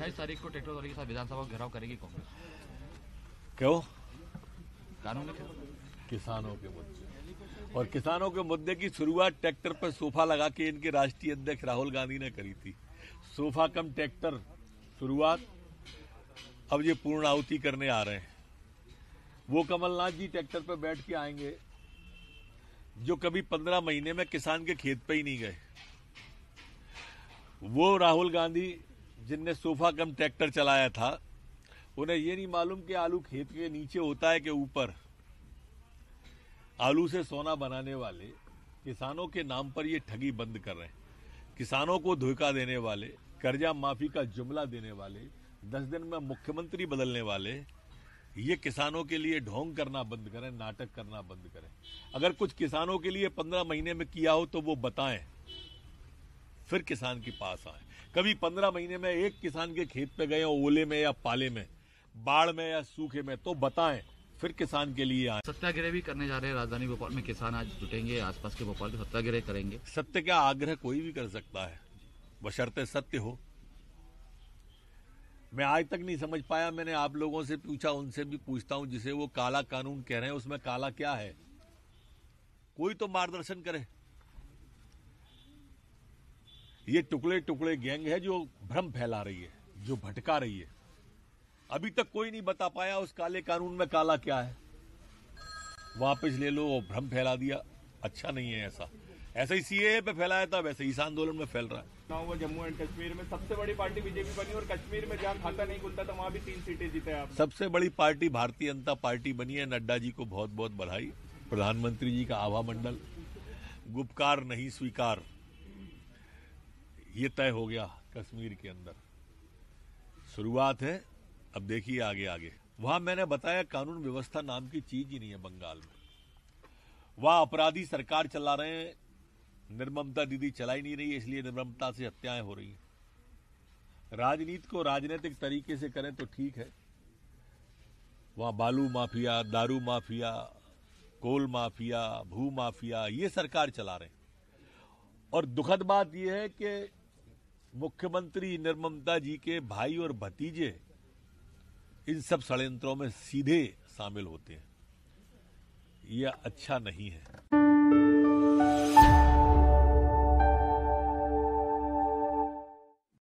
अट्ठाईस तारीख को ट्रैक्टर के साथ विधानसभा का घेराव करेगी कांग्रेस क्यों कानून किसानों के मुद्दे और किसानों के मुद्दे की शुरुआत ट्रैक्टर पर सोफा लगा के इनके राष्ट्रीय अध्यक्ष राहुल गांधी ने करी थी सोफा कम ट्रैक्टर शुरुआत अब ये पूर्ण आहुति करने आ रहे हैं वो कमलनाथ जी ट्रैक्टर पर बैठ के आएंगे जो कभी पंद्रह महीने में किसान के खेत पे ही नहीं गए वो राहुल गांधी जिनने सोफा कम ट्रैक्टर चलाया था उन्हें ये नहीं मालूम कि आलू खेत के नीचे होता है कि ऊपर आलू से सोना बनाने वाले किसानों के नाम पर ये ठगी बंद कर रहे हैं किसानों को धोखा देने वाले कर्जा माफी का जुमला देने वाले दस दिन में मुख्यमंत्री बदलने वाले ये किसानों के लिए ढोंग करना बंद करें नाटक करना बंद करें अगर कुछ किसानों के लिए पंद्रह महीने में किया हो तो वो बताएं फिर किसान के पास आए कभी पंद्रह महीने में एक किसान के खेत पे गए ओले में या पाले में बाढ़ में या सूखे में तो बताएं फिर किसान के लिए आए सत्याग्रह भी करने जा रहे हैं राजधानी भोपाल में किसान आज जुटेंगे आसपास के भोपाल के सत्याग्रह करेंगे सत्य का आग्रह कोई भी कर सकता है बशर्ते सत्य हो मैं आज तक नहीं समझ पाया मैंने आप लोगों से पूछा उनसे भी पूछता हूं जिसे वो काला कानून कह रहे हैं उसमें काला क्या है कोई तो मार्गदर्शन करे ये टुकड़े टुकड़े गैंग है जो भ्रम फैला रही है जो भटका रही है अभी तक कोई नहीं बता पाया उस काले कानून में काला क्या है वापस ले लो भ्रम फैला दिया अच्छा नहीं है ऐसा ऐसा ही सीए पे फैलाया था वैसे इस आंदोलन में फैल रहा है जम्मू एंड कश्मीर में सबसे बड़ी पार्टी बीजेपी बनी और कश्मीर में जहाँ खाता नहीं खुलता था वहाँ भी तीन सीटें जीते आप सबसे बड़ी पार्टी भारतीय जनता पार्टी बनी है नड्डा जी को बहुत बहुत बधाई प्रधानमंत्री जी का आभा मंडल गुपकार नहीं स्वीकार ये तय हो गया कश्मीर के अंदर शुरुआत है अब देखिए आगे आगे वहां मैंने बताया कानून व्यवस्था नाम की चीज ही नहीं है बंगाल में वहां अपराधी सरकार चला रहे हैं निर्ममता दीदी चलाई नहीं रही है इसलिए निर्ममता से हत्याएं हो रही हैं राजनीति को राजनीतिक तरीके से करें तो ठीक है वहां बालू माफिया दारू माफिया कोल माफिया भू माफिया ये सरकार चला रहे हैं और दुखद बात यह है कि मुख्यमंत्री निर्ममता जी के भाई और भतीजे इन सब षडयंत्रों में सीधे शामिल होते हैं यह अच्छा नहीं है